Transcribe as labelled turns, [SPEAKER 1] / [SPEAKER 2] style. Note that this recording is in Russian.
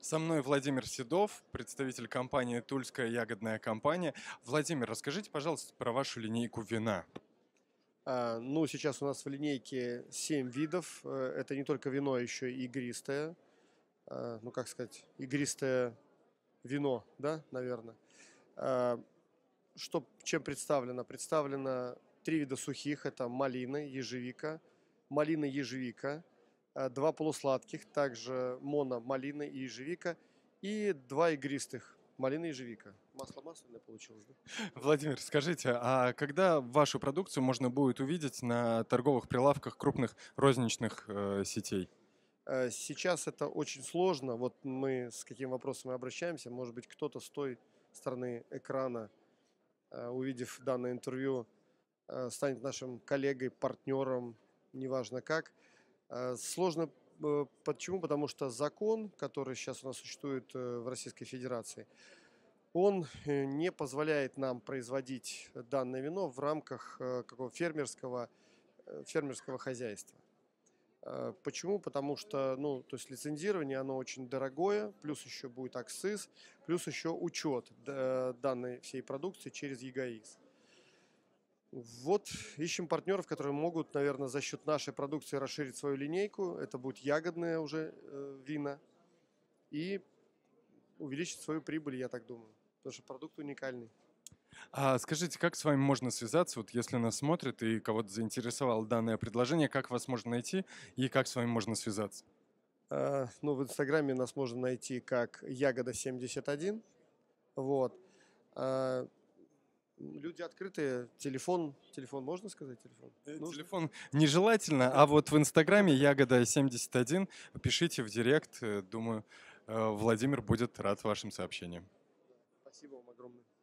[SPEAKER 1] Со мной Владимир Седов, представитель компании «Тульская ягодная компания». Владимир, расскажите, пожалуйста, про вашу линейку вина.
[SPEAKER 2] А, ну, сейчас у нас в линейке 7 видов. Э, это не только вино, а еще и игристое. А, ну, как сказать, игристое вино, да, наверное. что, чем представлено? Представлено три вида сухих. Это малина, ежевика, малина, ежевика – Э, два полусладких, также моно, малина и ежевика, и два игристых, малина и ежевика. Масло масляное получилось, да?
[SPEAKER 1] Владимир, скажите, а когда вашу продукцию можно будет увидеть на торговых прилавках крупных розничных э, сетей?
[SPEAKER 2] Э, сейчас это очень сложно. Вот мы с каким вопросом мы обращаемся. Может быть, кто-то с той стороны экрана, э, увидев данное интервью, станет нашим коллегой, партнером, неважно как – Э, сложно э, почему? Потому что закон, который сейчас у нас существует э, в Российской Федерации, он не позволяет нам производить данное вино в рамках какого фермерского, фермерского хозяйства. Почему? Потому что ну, то есть лицензирование оно очень дорогое, плюс еще будет аксис плюс еще учет данной всей продукции через ЕГАИС. Вот ищем партнеров, которые могут, наверное, за счет нашей продукции расширить свою линейку. Это будут ягодные уже э, вина. И увеличить свою прибыль, я так думаю. Потому что продукт уникальный.
[SPEAKER 1] А скажите, как с вами можно связаться, вот если нас смотрят и кого-то заинтересовало данное предложение, как вас можно найти и как с вами можно связаться? А, ну, в
[SPEAKER 2] Инстаграме нас можно найти как Ягода71. Вот. А, Люди открытые. Телефон, телефон можно сказать? Телефон, э, Нужно?
[SPEAKER 1] телефон нежелательно, а вот в Инстаграме ягода71 пишите в директ. Э, думаю, э, Владимир будет рад вашим сообщениям. Спасибо вам огромное.